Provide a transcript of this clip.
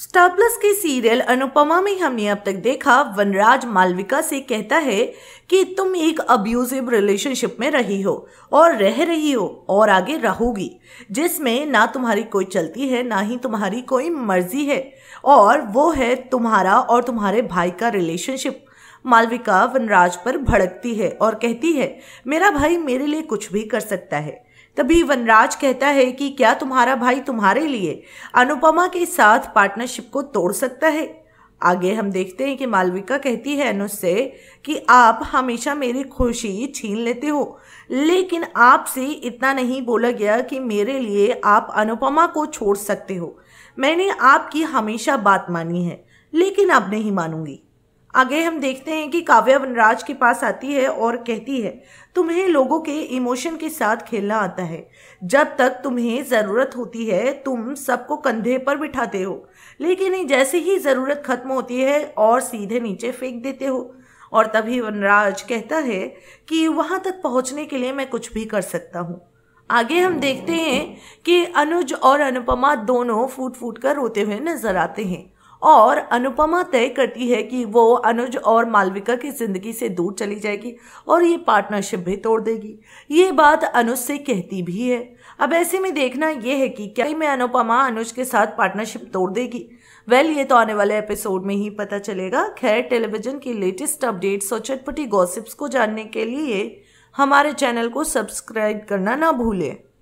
star plus के serial Anupama में हमने अब तक देखा वनराज मालविका से कहता है कि तुम एक अब्यूजिव रिलेशनशिप में रही हो और रह रही हो और आगे रहोगी जिसमें ना तुम्हारी कोई चलती है ना ही तुम्हारी कोई मर्जी है और वो है तुम्हारा और तुम्हारे भाई का रिलेशनशिप मालविका वनराज पर भड़कती है और कहती है मेरा भाई मेरे लिए कुछ भी कर सकता है तभी वनराज कहता है कि क्या तुम्हारा भाई तुम्हारे लिए अनुपमा के साथ पार्टनरशिप को तोड़ सकता है आगे हम देखते हैं कि मालविका कहती है अनुज से कि आप हमेशा मेरी खुशी छीन लेते हो लेकिन आपसे इतना नहीं बोला गया कि मेरे लिए आप अनुपमा को छोड़ सकते हो मैंने आपकी हमेशा बात मानी है लेकिन अब नहीं मानूंगी आगे हम देखते हैं कि काव्या वनराज के पास आती है और कहती है तुम्हें लोगों के इमोशन के साथ खेलना आता है जब तक तुम्हें ज़रूरत होती है तुम सबको कंधे पर बिठाते हो लेकिन जैसे ही ज़रूरत खत्म होती है और सीधे नीचे फेंक देते हो और तभी वनराज कहता है कि वहाँ तक पहुँचने के लिए मैं कुछ भी कर सकता हूँ आगे हम देखते हैं कि अनुज और अनुपमा दोनों फूट फूट कर रोते हुए नजर आते हैं और अनुपमा तय करती है कि वो अनुज और मालविका की ज़िंदगी से दूर चली जाएगी और ये पार्टनरशिप भी तोड़ देगी ये बात अनुज से कहती भी है अब ऐसे में देखना ये है कि क्या मैं अनुपमा अनुज के साथ पार्टनरशिप तोड़ देगी वेल well, ये तो आने वाले एपिसोड में ही पता चलेगा खैर टेलीविज़न की लेटेस्ट अपडेट्स और चटपटी गॉसिप्स को जानने के लिए हमारे चैनल को सब्सक्राइब करना ना भूलें